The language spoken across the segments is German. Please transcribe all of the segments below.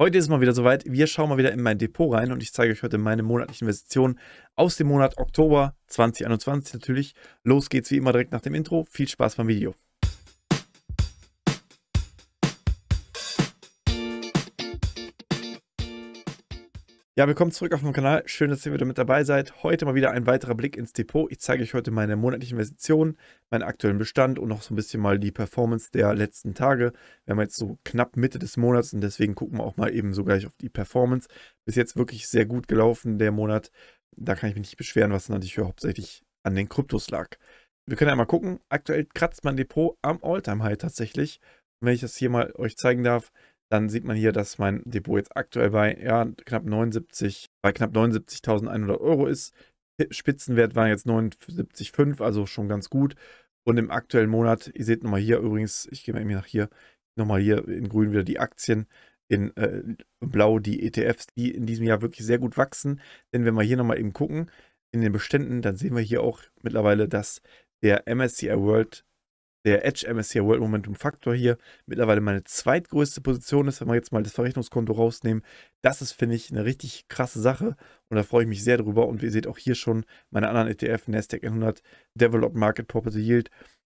Heute ist es mal wieder soweit. Wir schauen mal wieder in mein Depot rein und ich zeige euch heute meine monatlichen Investitionen aus dem Monat Oktober 2021 natürlich. Los geht's wie immer direkt nach dem Intro. Viel Spaß beim Video. Ja, willkommen zurück auf meinem Kanal. Schön, dass ihr wieder mit dabei seid. Heute mal wieder ein weiterer Blick ins Depot. Ich zeige euch heute meine monatlichen Investitionen, meinen aktuellen Bestand und noch so ein bisschen mal die Performance der letzten Tage. Wir haben jetzt so knapp Mitte des Monats und deswegen gucken wir auch mal eben so gleich auf die Performance. Bis jetzt wirklich sehr gut gelaufen, der Monat. Da kann ich mich nicht beschweren, was natürlich hauptsächlich an den Kryptos lag. Wir können einmal ja gucken. Aktuell kratzt mein Depot am Alltime high tatsächlich. Und wenn ich das hier mal euch zeigen darf, dann sieht man hier, dass mein Depot jetzt aktuell bei ja, knapp 79, bei knapp 79.100 Euro ist. Spitzenwert waren jetzt 79,5, also schon ganz gut. Und im aktuellen Monat, ihr seht nochmal hier übrigens, ich gehe mal eben nach hier, nochmal hier in grün wieder die Aktien, in äh, blau die ETFs, die in diesem Jahr wirklich sehr gut wachsen. Denn wenn wir hier nochmal eben gucken, in den Beständen, dann sehen wir hier auch mittlerweile, dass der MSCI World der Edge MSCI World Momentum Faktor hier mittlerweile meine zweitgrößte Position ist, wenn wir jetzt mal das Verrechnungskonto rausnehmen. Das ist, finde ich, eine richtig krasse Sache und da freue ich mich sehr drüber. Und wie ihr seht auch hier schon meine anderen ETF, Nasdaq 100, Developed Market Property Yield,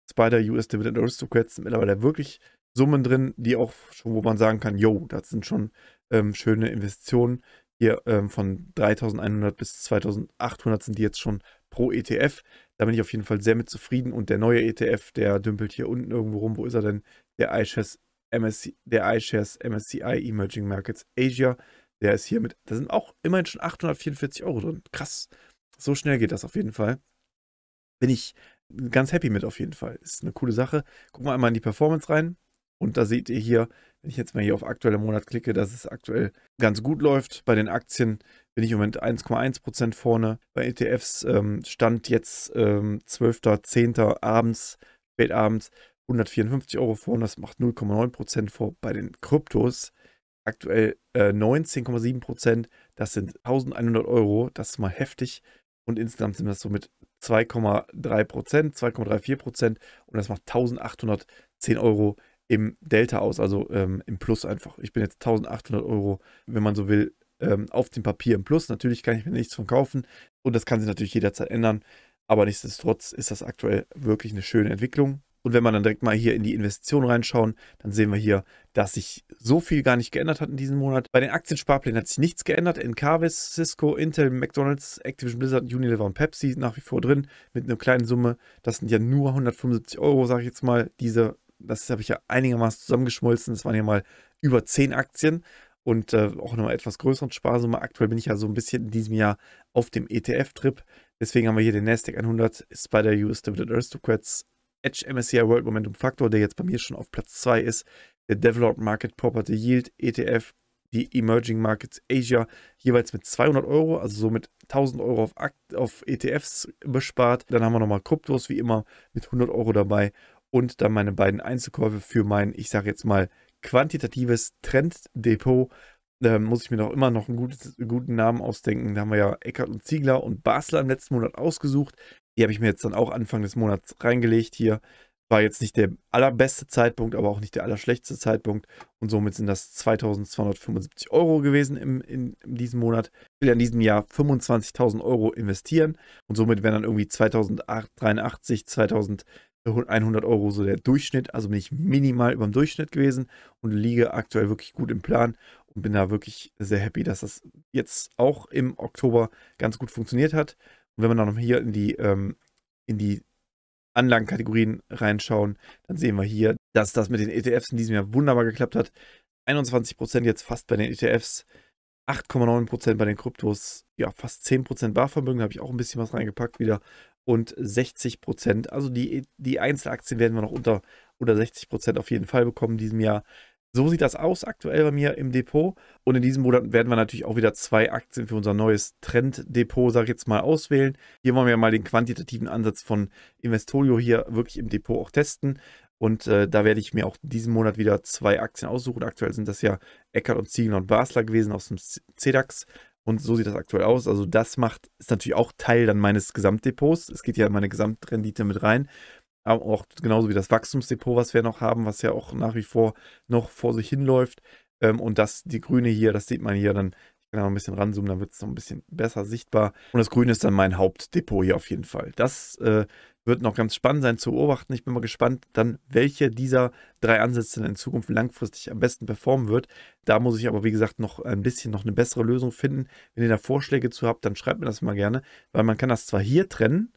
Spider US Dividend Aristocrats sind mittlerweile wirklich Summen drin, die auch schon, wo man sagen kann, yo, das sind schon ähm, schöne Investitionen. Hier ähm, von 3100 bis 2800 sind die jetzt schon pro ETF. Da bin ich auf jeden Fall sehr mit zufrieden. Und der neue ETF, der dümpelt hier unten irgendwo rum. Wo ist er denn? Der iShares MSCI, der iShares MSCI Emerging Markets Asia. Der ist hier mit, da sind auch immerhin schon 844 Euro drin. Krass. So schnell geht das auf jeden Fall. Bin ich ganz happy mit auf jeden Fall. Ist eine coole Sache. Gucken wir einmal in die Performance rein. Und da seht ihr hier, wenn ich jetzt mal hier auf aktueller Monat klicke, dass es aktuell ganz gut läuft bei den Aktien bin ich im Moment 1,1% vorne. Bei ETFs ähm, stand jetzt ähm, 12.10. abends, spätabends, 154 Euro vorne, das macht 0,9% vor. Bei den Kryptos aktuell äh, 19,7%, das sind 1100 Euro, das ist mal heftig. Und insgesamt sind das so mit 2,3%, 2,34% und das macht 1810 Euro im Delta aus, also ähm, im Plus einfach. Ich bin jetzt 1800 Euro, wenn man so will, ähm, auf dem Papier im Plus. Natürlich kann ich mir nichts von kaufen und das kann sich natürlich jederzeit ändern. Aber nichtsdestotrotz ist das aktuell wirklich eine schöne Entwicklung. Und wenn man dann direkt mal hier in die Investition reinschauen, dann sehen wir hier, dass sich so viel gar nicht geändert hat in diesem Monat. Bei den Aktiensparplänen hat sich nichts geändert. In Carvis, Cisco, Intel, McDonalds, Activision Blizzard, Unilever und Pepsi nach wie vor drin mit einer kleinen Summe. Das sind ja nur 175 Euro, sage ich jetzt mal. Diese, das habe ich ja einigermaßen zusammengeschmolzen. Das waren ja mal über 10 Aktien und äh, auch noch etwas größeren Sparsumme. Aktuell bin ich ja so ein bisschen in diesem Jahr auf dem ETF-Trip. Deswegen haben wir hier den Nasdaq 100 Spider US Dividend Aristocrats Edge MSCI World Momentum Factor, der jetzt bei mir schon auf Platz 2 ist. Der Developed Market Property Yield ETF, die Emerging Markets Asia, jeweils mit 200 Euro, also somit 1000 Euro auf, Akt, auf ETFs bespart. Dann haben wir nochmal Kryptos wie immer mit 100 Euro dabei und dann meine beiden Einzelkäufe für meinen, ich sage jetzt mal, quantitatives Trenddepot. Da muss ich mir noch immer noch einen gutes, guten Namen ausdenken. Da haben wir ja Eckert und Ziegler und Basler im letzten Monat ausgesucht. Die habe ich mir jetzt dann auch Anfang des Monats reingelegt hier. War jetzt nicht der allerbeste Zeitpunkt, aber auch nicht der allerschlechteste Zeitpunkt. Und somit sind das 2275 Euro gewesen im, in, in diesem Monat. Ich will ja in diesem Jahr 25.000 Euro investieren. Und somit wären dann irgendwie 2083, 2000. 100 Euro so der Durchschnitt, also bin ich minimal über dem Durchschnitt gewesen und liege aktuell wirklich gut im Plan und bin da wirklich sehr happy, dass das jetzt auch im Oktober ganz gut funktioniert hat. Und wenn wir dann noch hier in die, ähm, in die Anlagenkategorien reinschauen, dann sehen wir hier, dass das mit den ETFs in diesem Jahr wunderbar geklappt hat. 21% jetzt fast bei den ETFs, 8,9% bei den Kryptos, ja, fast 10% Barvermögen, da habe ich auch ein bisschen was reingepackt wieder und 60 Prozent. Also die, die Einzelaktien werden wir noch unter oder 60 Prozent auf jeden Fall bekommen in diesem Jahr. So sieht das aus aktuell bei mir im Depot. Und in diesem Monat werden wir natürlich auch wieder zwei Aktien für unser neues Trend-Depot, sage ich jetzt mal, auswählen. Hier wollen wir mal den quantitativen Ansatz von Investorio hier wirklich im Depot auch testen. Und äh, da werde ich mir auch diesen Monat wieder zwei Aktien aussuchen. Aktuell sind das ja Eckert und Ziegler und Basler gewesen aus dem CEDAX. Und so sieht das aktuell aus. Also das macht, ist natürlich auch Teil dann meines Gesamtdepots. Es geht ja in meine Gesamtrendite mit rein. Aber auch genauso wie das Wachstumsdepot, was wir noch haben, was ja auch nach wie vor noch vor sich hinläuft. Ähm, und das, die grüne hier, das sieht man hier dann, ich kann da ein bisschen ranzoomen, dann wird es noch ein bisschen besser sichtbar. Und das grüne ist dann mein Hauptdepot hier auf jeden Fall. Das äh, wird noch ganz spannend sein zu beobachten. Ich bin mal gespannt, dann welche dieser drei Ansätze in Zukunft langfristig am besten performen wird. Da muss ich aber, wie gesagt, noch ein bisschen noch eine bessere Lösung finden. Wenn ihr da Vorschläge zu habt, dann schreibt mir das mal gerne, weil man kann das zwar hier trennen,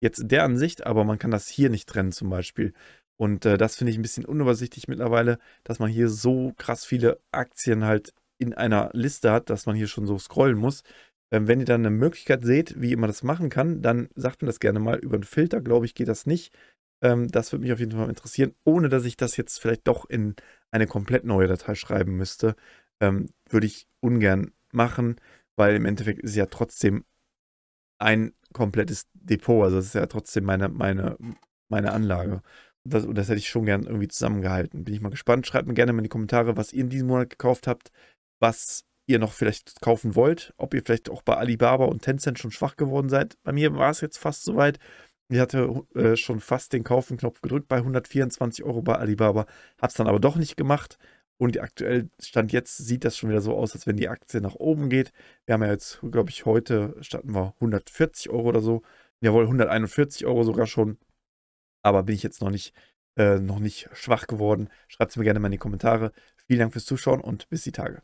jetzt in der Ansicht, aber man kann das hier nicht trennen zum Beispiel. Und äh, das finde ich ein bisschen unübersichtlich mittlerweile, dass man hier so krass viele Aktien halt in einer Liste hat, dass man hier schon so scrollen muss. Ähm, wenn ihr dann eine Möglichkeit seht, wie man das machen kann, dann sagt mir das gerne mal. Über einen Filter, glaube ich, geht das nicht. Ähm, das würde mich auf jeden Fall interessieren, ohne dass ich das jetzt vielleicht doch in eine komplett neue Datei schreiben müsste. Ähm, würde ich ungern machen, weil im Endeffekt ist ja trotzdem ein komplettes Depot. Also es ist ja trotzdem meine, meine, meine Anlage. Und das, und das hätte ich schon gern irgendwie zusammengehalten. Bin ich mal gespannt. Schreibt mir gerne mal in die Kommentare, was ihr in diesem Monat gekauft habt, was ihr noch vielleicht kaufen wollt, ob ihr vielleicht auch bei Alibaba und Tencent schon schwach geworden seid. Bei mir war es jetzt fast soweit. Ich hatte äh, schon fast den Kaufen-Knopf gedrückt bei 124 Euro bei Alibaba, habe es dann aber doch nicht gemacht. Und aktuell Stand jetzt sieht das schon wieder so aus, als wenn die Aktie nach oben geht. Wir haben ja jetzt, glaube ich, heute starten wir 140 Euro oder so. Jawohl, 141 Euro sogar schon. Aber bin ich jetzt noch nicht, äh, noch nicht schwach geworden. Schreibt es mir gerne mal in die Kommentare. Vielen Dank fürs Zuschauen und bis die Tage.